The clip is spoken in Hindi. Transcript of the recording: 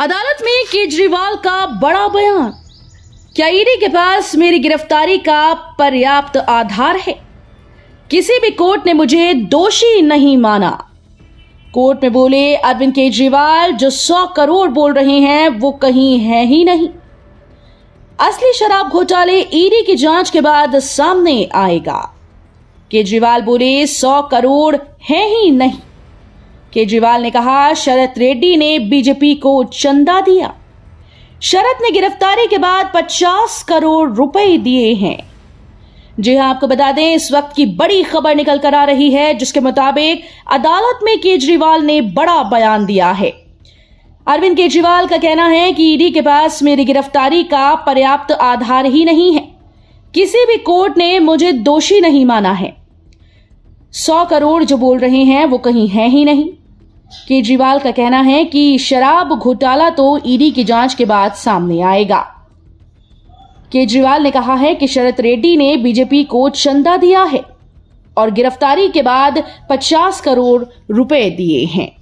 अदालत में केजरीवाल का बड़ा बयान क्या ईडी के पास मेरी गिरफ्तारी का पर्याप्त आधार है किसी भी कोर्ट ने मुझे दोषी नहीं माना कोर्ट में बोले अरविंद केजरीवाल जो सौ करोड़ बोल रहे हैं वो कहीं है ही नहीं असली शराब घोटाले ईडी की जांच के बाद सामने आएगा केजरीवाल बोले सौ करोड़ है ही नहीं केजरीवाल ने कहा शरद रेड्डी ने बीजेपी को चंदा दिया शरद ने गिरफ्तारी के बाद 50 करोड़ रुपए दिए हैं जी हां आपको बता दें इस वक्त की बड़ी खबर निकल कर आ रही है जिसके मुताबिक अदालत में केजरीवाल ने बड़ा बयान दिया है अरविंद केजरीवाल का कहना है कि ईडी के पास मेरी गिरफ्तारी का पर्याप्त आधार ही नहीं है किसी भी कोर्ट ने मुझे दोषी नहीं माना है सौ करोड़ जो बोल रहे हैं वो कहीं है ही नहीं केजरीवाल का कहना है कि शराब घोटाला तो ईडी की जांच के बाद सामने आएगा केजरीवाल ने कहा है कि शरद रेड्डी ने बीजेपी को चंदा दिया है और गिरफ्तारी के बाद 50 करोड़ रुपए दिए हैं